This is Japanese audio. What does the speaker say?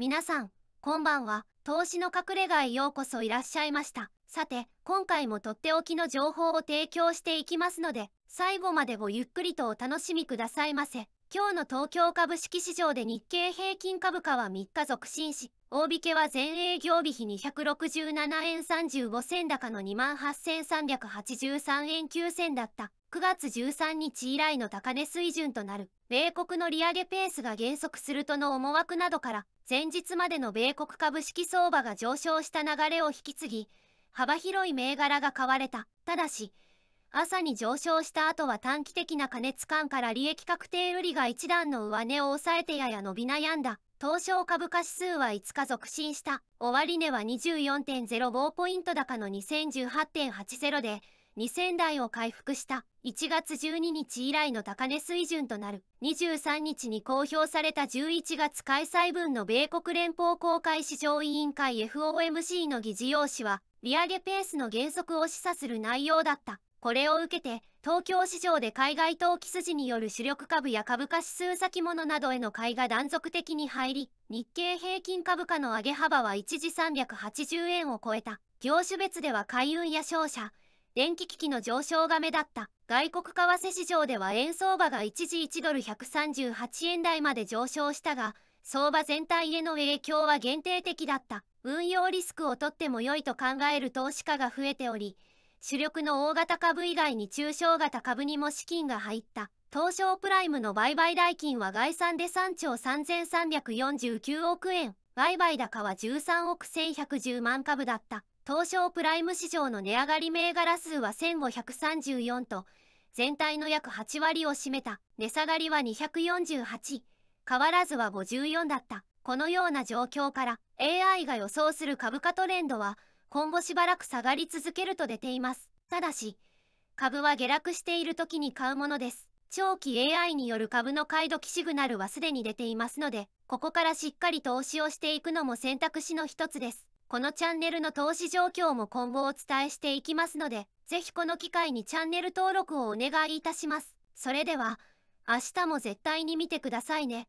皆さん、こんばんは。投資の隠れ家へようこそいらっしゃいました。さて、今回もとっておきの情報を提供していきますので、最後までごゆっくりとお楽しみくださいませ。今日の東京株式市場で日経平均株価は3日続伸し、大引けは前営業日比267円35銭高の28,383円9銭だった9月13日以来の高値水準となる。米国の利上げペースが減速するとの思惑などから、前日までの米国株式相場が上昇した流れを引き継ぎ、幅広い銘柄が買われた。ただし、朝に上昇した後は短期的な過熱感から利益確定売りが一段の上値を抑えてやや伸び悩んだ。東証株価指数は5日続伸した。終値は24.05ポイント高の2018.80で、2000台を回復した。1月12日以来の高値水準となる。23日に公表された11月開催分の米国連邦公開市場委員会 FOMC の議事要旨は、利上げペースの減速を示唆する内容だった。これを受けて、東京市場で海外投機筋による主力株や株価指数先物などへの買いが断続的に入り、日経平均株価の上げ幅は一時380円を超えた。業種別では海運や商社、電気機器の上昇が目立った。外国為替市場では円相場が一時1ドル138円台まで上昇したが、相場全体への影響は限定的だった。運用リスクをとっても良いと考える投資家が増えており、主力の大型株以外に中小型株にも資金が入った。東証プライムの売買代金は概算で3兆3349億円、売買高は13億1110万株だった。東証プライム市場の値上がり銘柄数は1534と、全体の約8割を占めた。値下がりは248。変わらずは54だった。このような状況から AI が予想する株価トレンドは今後しばらく下がり続けると出ています。ただし、株は下落している時に買うものです。長期 AI による株の買い時シグナルはすでに出ていますので、ここからしっかり投資をしていくのも選択肢の一つです。このチャンネルの投資状況も今後お伝えしていきますので、ぜひこの機会にチャンネル登録をお願いいたします。それでは、明日も絶対に見てくださいね。